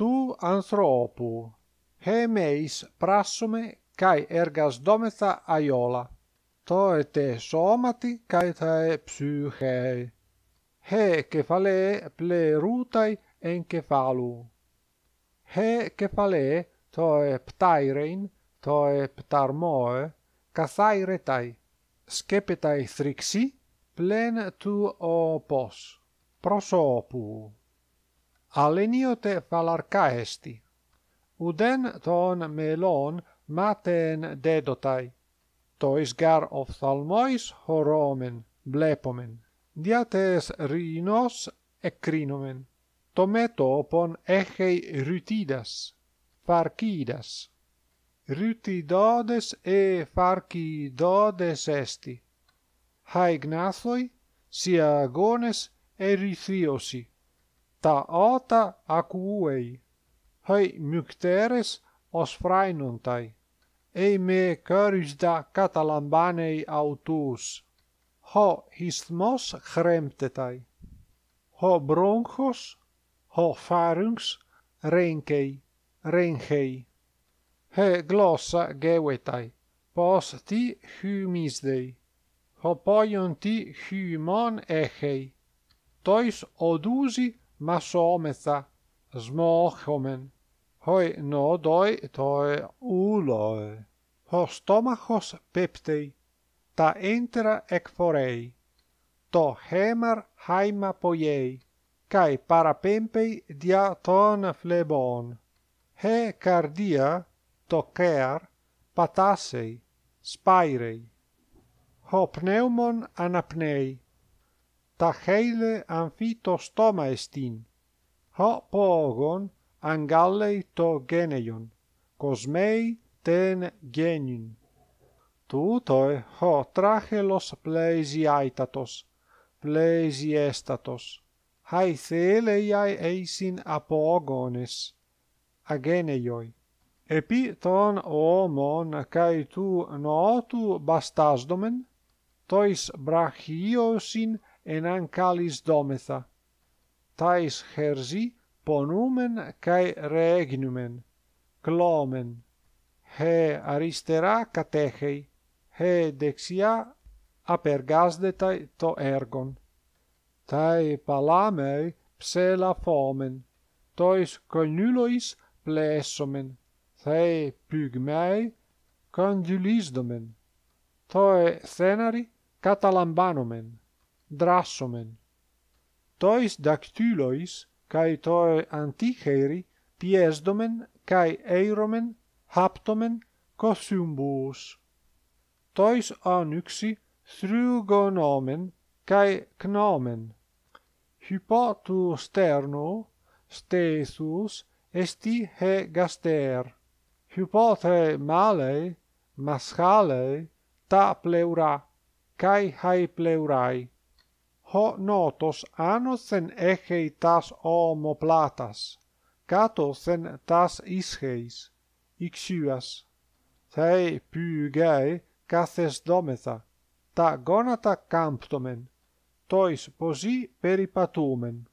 tu anthropou, hemeis prassume kai ergas dometha aiola, toe te somati kai tae psyche, he kefale ple rutai enkefalu, he kefale toe ptairein, toe ptarmoe, kathairetai, skepetai thrixi, plen tu opos, prosopou. Aleniote phalarchaesti. Uden ton melon maten dedotai. Tois gar of thalmois horomen blepomen. Diates rinos e crinomen. Tometo pon eche rytidas pharkidas. Rytidodes e pharkidodes esti. Hai gnasoi agones e ta ota acuei Hei mucteres os fraenuntai Ei me curis da catalambanei autus ho histmos chremtetai ho bronchos ho farungs, renkei renkei he glossa gewetai pos ti humisdei ho poion ti humon echei tois odusi μασόμεθα, σμόχομεν, οι νόδοι το ούλοι. Ο στόμαχος πέπτει, τα έντερα εκφορεί, το χέμαρ χάιμα ποιεί, καί παραπέμπει δια των φλεβών. Χε καρδία, το κέρ, πατάσει, σπάιρει. Ο πνεύμον αναπνέει, ta heile anfito stoma estin. Ho pogon angalei to geneion, cosmei ten genin. Tutoe, ho tragelos plesi aetatos, plesi estatos, haitheleia eisin apogones, ageneioi. Epi ton omon cae tu notu bastasdomen, tois brachiosin εναν καλής δόμεθα. Τάις χερζή πονούμεν καί ρέγνουμεν, κλόμεν. Χε αριστερά κατέχει, χε δεξιά απεργάσδεται το έργον. Τάι παλάμεοι ψελαφόμεν, τοις κονύλοις πλέσσομεν θαί πυγμεοι κονδυλίσδομεν, τοί θέναρι καταλαμβάνομεν. drassomen. Tois dactylois, cae toe anticeri, piesdomen, cae eiromen, haptomen, cosumbus. Tois onyxi, thrugonomen, cae knomen. Hypo tu sterno, stethus, esti he gaster. Hypo te male, maschale, ta pleura, cae hae pleurai. ο νότος άνωθεν έχει τας ομοπλάτας, κάτωθεν τας ίσχεης, Θε Θεοί κάθες καθεσδόμεθα, τα γόνατα κάμπτομεν, τοις ποζί περιπατούμεν.